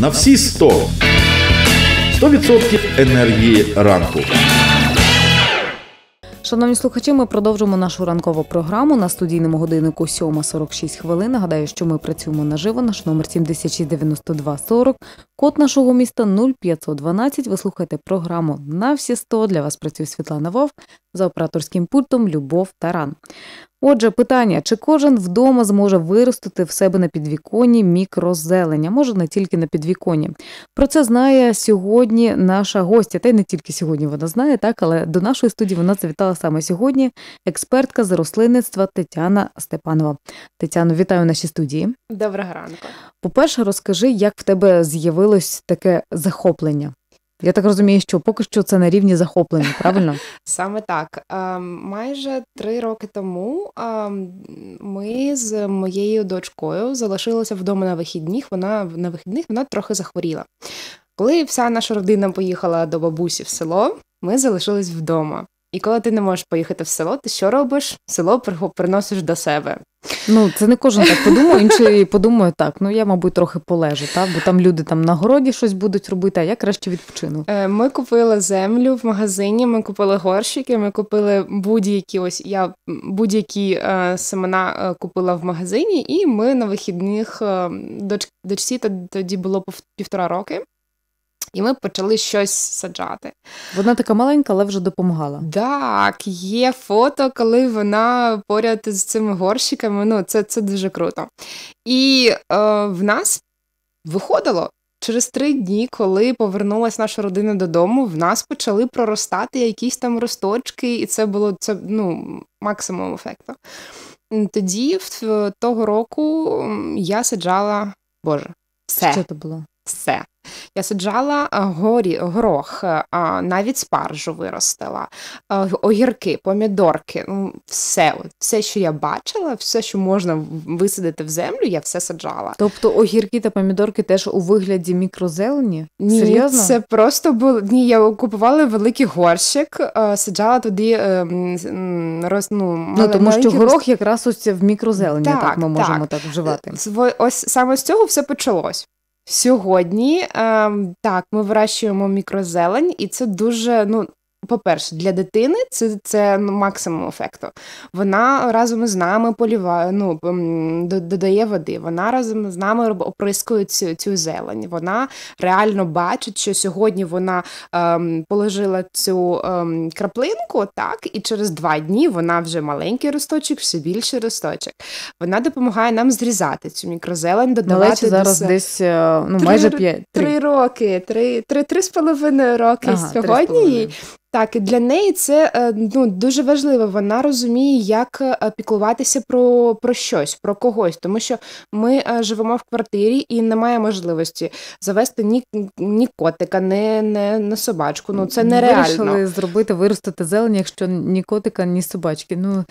на всі 100. 100% енергії ранку. Шановні слухачі, ми продовжимо нашу ранкову програму на студійному годиннику 7.46 хвилин. Нагадаю, що ми працюємо наживо. Наш номер 769240. Код нашого міста 0512. Ви слухаєте програму на всі 100». Для вас працює Світлана Вов за операторським пультом Любов Таран. Отже, питання: чи кожен вдома зможе виростити в себе на підвіконні мікрозелення? Може, не тільки на підвіконні. Про це знає сьогодні наша гостя. Та й не тільки сьогодні вона знає, так, але до нашої студії вона завітала саме сьогодні. Експертка з рослинництва Тетяна Степанова. Тетяно, вітаю в нашій студії. Доброго ранку. По-перше, розкажи, як в тебе з'явилося з'явилось таке захоплення. Я так розумію, що поки що це на рівні захоплення, правильно? Саме так. Ем, майже три роки тому ем, ми з моєю дочкою залишилися вдома на вихідних. Вона на вихідних вона трохи захворіла. Коли вся наша родина поїхала до бабусі в село, ми залишились вдома. І коли ти не можеш поїхати в село, ти що робиш? Село приносиш до себе. Ну це не кожен так подумав, інші подумають так. Ну я, мабуть, трохи полежу, так? бо там люди там на городі щось будуть робити, а я краще відпочину. Е, ми купили землю в магазині, ми купили горщики, ми купили будь-які ось я будь-які е, семена е, купила в магазині, і ми на вихідних е, доч, дочці тоді було півтора роки. І ми почали щось саджати. Вона така маленька, але вже допомагала. Так, є фото, коли вона поряд з цими горщиками. Ну, це це дуже круто. І е, в нас виходило. Через три дні, коли повернулася наша родина додому, в нас почали проростати якісь там росточки, і це було це ну, максимум ефекту. Тоді, в того року, я саджала, боже, все. Що це було? Все. Я саджала е, горі, горох, е, навіть спаржу виростила, е, огірки, помідорки. Ну, все, все, що я бачила, все, що можна висадити в землю, я все саджала. Тобто огірки та помідорки теж у вигляді мікрозелені? Ні, Серйозно? це просто було. Ні, я купувала великий горщик, саджала туди роз... ну, ну, тому, що горох якраз ось в мікрозелені, так, так ми можемо так, так вживати. Ось саме з цього все почалось. Сьогодні е, так ми вирощуємо мікрозелень, і це дуже ну по-перше, для дитини це це максимум ефекту. Вона разом з нами поліває, ну, додає води, вона разом з нами оприскує цю цю зелень. Вона реально бачить, що сьогодні вона ем, положила цю ем, краплинку, так, і через два дні вона вже маленький росточок, все більше росточок. Вона допомагає нам зрізати цю мікрозелень, додавати. Малечі зараз десь, десь ну, майже 5, 3. 3 роки, три-три три з половиною роки ага, сьогодні. Так, для неї це е, ну дуже важливо. Вона розуміє, як е, піклуватися про про щось, про когось, тому що ми е, живемо в квартирі і немає можливості завести ні ні котика, ні, ні, ні собачку. Ну це нереально. Вирішили зробити виростити зелені, якщо ні котика, ні собачки. Ну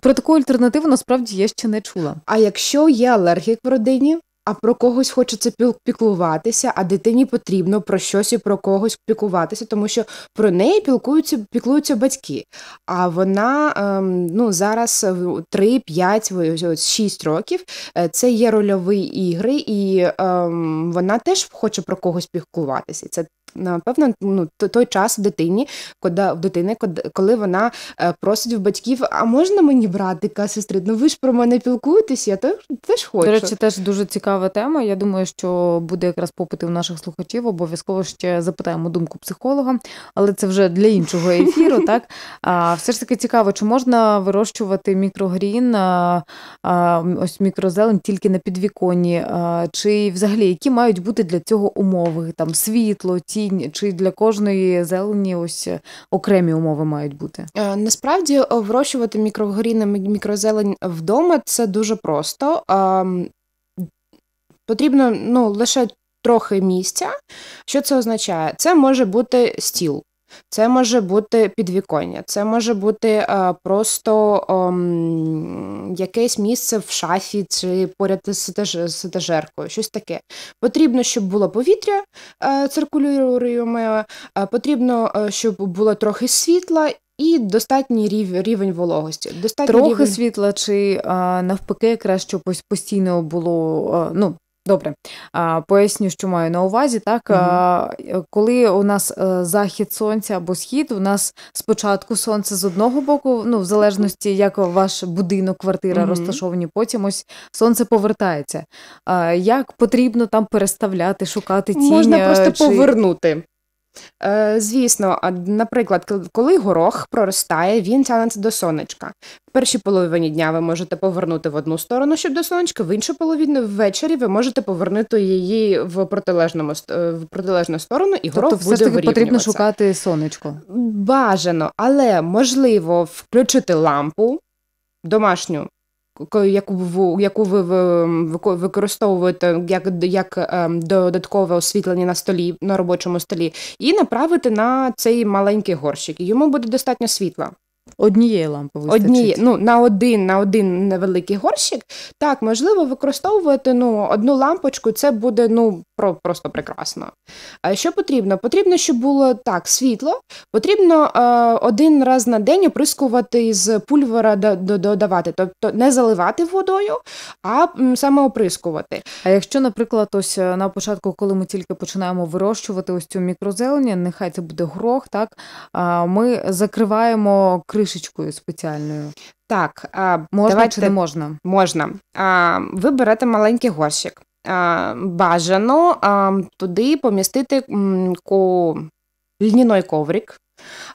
про таку альтернативу насправді я ще не чула. А якщо є алергік в родині, а про когось хочеться піклуватися, а дитині потрібно про щось і про когось піклуватися, тому що про неї піклуються піклуються батьки. А вона ем, ну, зараз 3, 5, 6 років. Е, це є рольові ігри, і ем, вона теж хоче про когось піклуватися. Це Напевно, ну той час в дитині, коли в дитини, коли вона е, просить в батьків, а можна мені братика, сестри? Ну ви ж про мене пілкуєтесь, я теж теж хочу. До речі, теж дуже цікава тема. Я думаю, що буде якраз попит у наших слухачів. Обов'язково ще запитаємо думку психолога, але це вже для іншого ефіру. Так а все ж таки цікаво, чи можна вирощувати мікрогрін, а, а, ось мікрозелень тільки на підвіконні, а, чи взагалі які мають бути для цього умови? Там світло, ті тінь, чи для кожної зелені ось е, окремі умови мають бути? Е, насправді е, вирощувати мікрогоріна мікрозелень вдома це дуже просто. Потрібно ну, лише трохи місця. Що це означає? Це може бути стіл. Це може бути підвіконня, це може бути а, е, просто ом, ем, якесь місце в шафі чи поряд з етажеркою, щось таке. Потрібно, щоб було повітря а, е, циркулюємо, а, е, потрібно, щоб було трохи світла і достатній рів, рівень вологості. Достатній Трохи рівень... світла чи навпаки, краще щоб постійно було ну. Добре, поясню, що маю на увазі. Так, угу. коли у нас е, захід сонця або схід, у нас спочатку сонце з одного боку, ну в залежності, як ваш будинок, квартира угу. розташовані, потім ось сонце повертається. Як потрібно там переставляти, шукати тінь? Можна просто е, чи... повернути. Е, Звісно, наприклад, коли горох проростає, він тягнеться до сонечка. В першій половині дня ви можете повернути в одну сторону, щоб до сонечка, в іншу половину ввечері ви можете повернути її в протилежному е, в протилежну сторону, і тобто горох тобто, буде все ж таки потрібно шукати сонечко. Бажано, але можливо включити лампу домашню яку ви яку ви використовуєте як як ем, додаткове освітлення на столі на робочому столі, і направити на цей маленький горщик. Йому буде достатньо світла. Однієї лампи вистачить? Одніє, ну, на один на один невеликий горщик. Так, можливо, використовувати ну, одну лампочку, це буде ну, про, просто прекрасно. А Що потрібно? Потрібно, щоб було так, світло, потрібно е, один раз на день оприскувати з пульвера додавати, тобто не заливати водою, а саме оприскувати. А якщо, наприклад, ось е, на початку, коли ми тільки починаємо вирощувати ось цю мікрозелені, нехай це буде грох, так ми закриваємо кришечкою спеціальною. Так, а, можна Давайте, чи не можна? Можна. А, Ви берете маленький горщик. А, Бажано а, туди помістити ко... льняной коврик.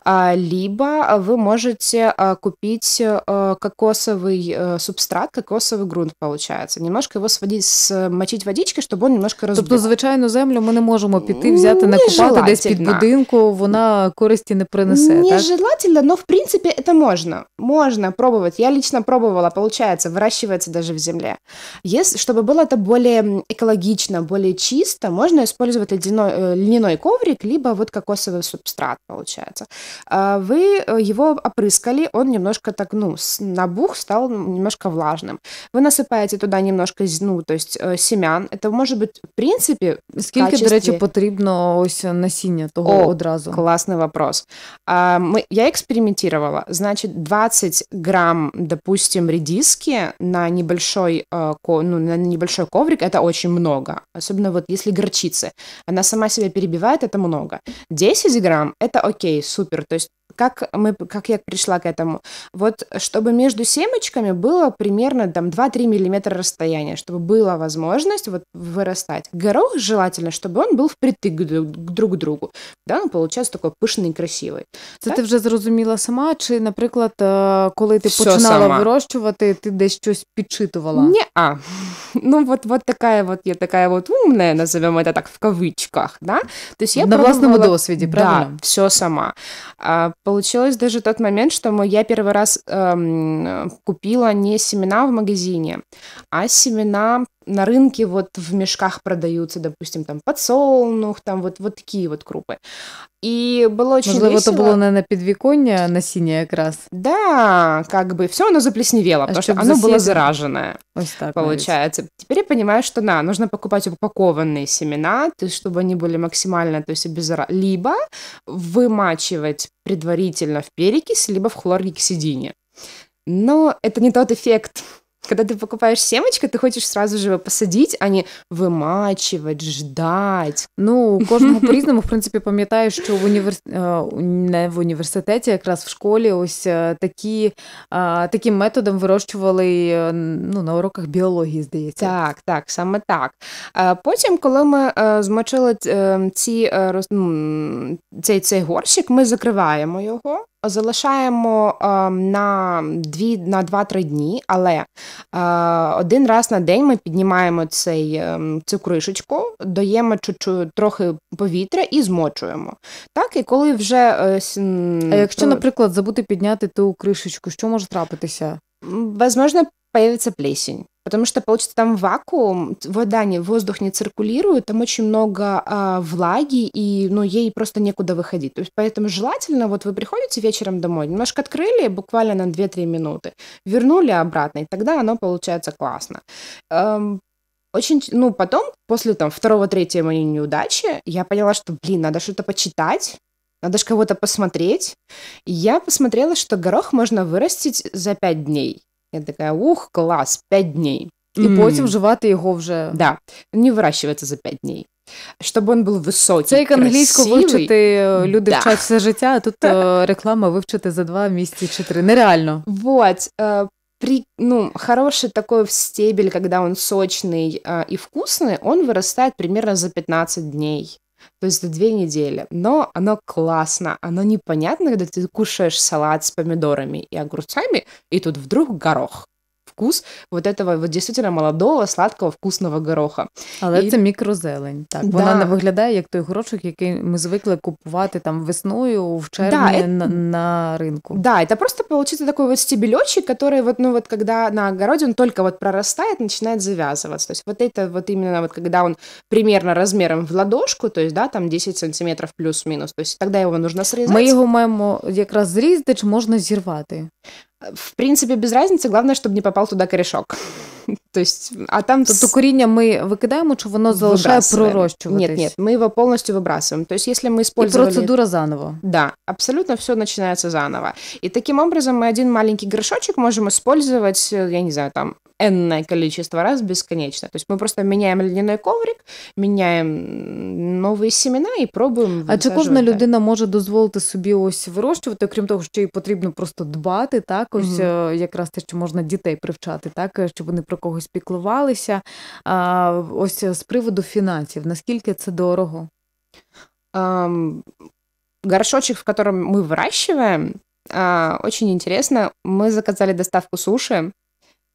А, либо вы можете а, купить э, кокосовый э, субстрат, кокосовый грунт получается. Немножко его сводить, смочить водички, чтобы он немножко розбив. Тобто, звичайну землю мы не можемо піти, взяти, накопати десь під будинку, вона користі не принесет. Нежелательно, но в принципе это можно, можно пробовать. Я лично пробовала, получается, выращивается даже в земле. Если, чтобы было это более экологично, более чисто, можно использовать льняной, э, льняной коврик, либо вот кокосовый субстрат, получается меняться. А, вы э, его опрыскали, он немножко так, ну, набух, стал немножко влажным. Вы насыпаете туда немножко ну, то есть, э, семян. Это может быть в принципе сколько качестві... до речі, потрібно ось э, насіння того О, одразу? Класний вопрос. А, я экспериментировала. Значит, 20 грамм, допустим, редиски на небольшой, ну, на небольшой коврик это очень много. Особенно вот если горчица. Она сама себя перебивает, это много. 10 грамм это окей, супер. То есть как, мы, как я пришла к этому? Вот чтобы между семечками было примерно там 2-3 миллиметра расстояния, чтобы была возможность вот вырастать. Горох желательно, чтобы он был впритык друг к другу. Да, он получается такой пышный и красивый. Це ты уже вже зрозуміла сама, чи, наприклад, коли ты Все починала сама. вирощувати, ти десь щось підчитувала? Не, а. Ну, вот, вот такая вот, я такая вот умная, назовем это так в кавычках, да? То есть я На пробовала... властном досвіді, правильно? Да, все сама. А, Получилось даже тот момент, что мы, я первый раз эм, купила не семена в магазине, а семена на рынке вот в мешках продаются, допустим, там подсолнух, там вот, вот такие вот крупы. И было очень Можливо, весело. было, наверное, не на підвіконня насіння Да, как бы все оно заплесневело, а потому что оно засели... было зараженное. Ось так, получается. Навіть. Теперь я понимаю, что да, нужно покупать упакованные семена, то есть чтобы они были максимально, то есть обеззара... либо вымачивать предварительно в перекись, либо в хлоргексидине. Но это не тот эффект, Когда ты покупаешь семечко, ты хочешь сразу же его посадить, а не вимачивать, ждать. Ну, кожному по-різному, в принципі, пам'ятаю, що в універ... Э, не в університеті, якраз в школі, ось э, такі, таким методом вирощували э, ну, на уроках біології, здається. Так, так, саме так. Потім, коли ми е, змочили е, ці, е, цей, цей горщик, ми закриваємо його залишаємо е, на два-три дні, але е, один раз на день ми піднімаємо цей, е, цю кришечку, даємо трохи повітря і змочуємо. Так, і коли вже... А якщо, наприклад, забути підняти ту кришечку, що може трапитися? Возможно, появиться плісінь. потому что получится там вакуум, вода, не, воздух не циркулирует, там очень много э, влаги, и ну, ей просто некуда выходить. То есть поэтому желательно, вот вы приходите вечером домой, немножко открыли, буквально на 2-3 минуты, вернули обратно, и тогда оно получается классно. Эм, очень, ну, потом, после там второго-третьего моей неудачи, я поняла, что, блин, надо что-то почитать, надо же кого-то посмотреть. И я посмотрела, что горох можно вырастить за 5 дней. Я такая, ух, клас, 5 дней. И mm. потім жувати його вже. Да. Він вирощується за 5 днів. Щоб він був високий. Це як англійську красивий. вивчити е, люди да. вчать все життя, а тут е, реклама вивчити за 2 місяці чи 3. Нереально. Вот. Е, при, ну, хороший такой стебель, когда он сочный э, и вкусный, он вырастает примерно за 15 дней то есть за две недели. Но оно классно, оно непонятно, когда ты кушаешь салат с помидорами и огурцами, и тут вдруг горох вкус вот этого вот действительно молодого, сладкого, вкусного гороха. Але і... це мікрозелень. Так, да. вона не виглядає як той горошок, який ми звикли купувати там весною в червні да, е- это... на, на рынку. Да, это просто получится такой вот стебелечек, который вот, ну вот когда на огороде он только вот прорастает, начинает завязываться. То есть вот это вот именно вот когда он примерно размером в ладошку, то есть, да, там 10 сантиметров плюс-минус, то есть тогда его нужно срезать. Мы его, маємо якраз зрізати, чи можна зірвати? В принципе, без разницы, главное, чтобы не попал туда корешок то есть а там Тобто куріння ми викидаємо, чи воно залишає пророщуватись? нет ні, ми його повністю вибрасуємо. Тобто, якщо ми использовали... І процедура заново. Да, абсолютно все начинается заново. и таким образом мы один маленький горшочек можем использовать, э, я не знаю, там энное количество раз бесконечно. То есть мы просто меняємо льняний коврик, міняємо нові семена і пробуємо. А чи кожна людина може дозволити собі ось вирощувати, окрім того, що їй потрібно просто дбати, так ось угу. Э, якраз те, що можна дітей привчати, так е, щоб вони про когось піклувалися. А ось е, з приводу фінансів, наскільки це дорого? Um, горшочек, в котором мы выращиваем, uh, очень интересно. Мы заказали доставку суши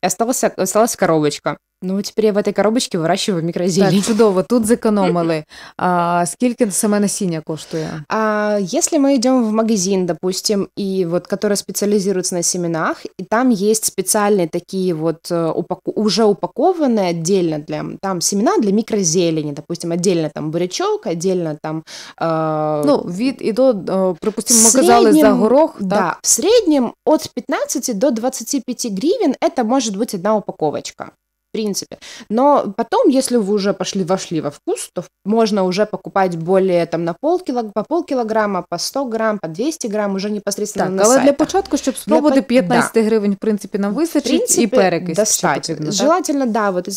И осталась, осталась коробочка. Ну, теперь я в этой коробочке вирощую мікрозелень. Так, чудово, тут зекономили. А скільки саме насіння коштує? А, если мы идем в магазин, допустим, и вот который специализируется на семенах, и там есть специальные такие вот э, упаку... уже упакованные отдельно для там семена для микрозелени, допустим, отдельно там бурячок, отдельно там э... ну, вид и до, припустимо, э, мы казали за горох. Да, так? в среднем от 15 до 25 гривен это может быть одна упаковочка принципе. Но потом, если вы уже пошли, вошли во вкус, то можно уже покупать более там на полкилог... по полкілограма, по 100 грамм по 200 грамм уже непосредственно так, на сайтах. для початку, чтобы спробувати 15 да. гривень, в принципе нам вистачить и перекись. Достатньо. Потрібно, Желательно, да, вот,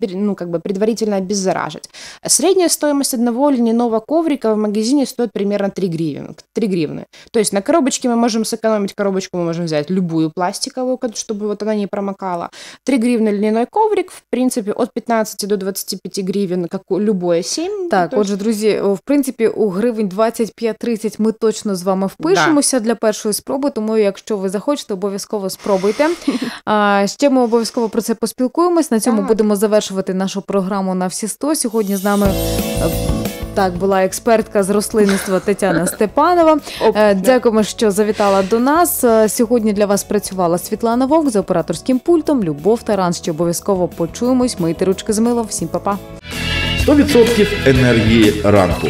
ну, как бы предварительно обеззаражить. Средняя стоимость одного льняного коврика в магазине стоит примерно 3 гривны 3 гривны. То есть на коробочке мы можем сэкономить, коробочку мы можем взять любую пластиковую, чтобы вот она не промокала. 3 гривны льняной коврик, в принципе, от 15 до 25 гривень, як любое 7. Так, тож... отже, друзі, в принципі, у гривень 25-30 ми точно з вами впишемося да. для першої спроби, тому якщо ви захочете, обов'язково спробуйте. А, Ще ми обов'язково про це поспілкуємось. На цьому так. будемо завершувати нашу програму на всі 100. Сьогодні з нами. Е, так, була експертка з рослинництва Тетяна Степанова. Е, дякуємо, що завітала до нас. Е, сьогодні для вас працювала Світлана Вовк з операторським пультом. Любов Таран, що обов'язково почуємось. Мийте ручки з мило Всім па-па. 100% енергії ранку.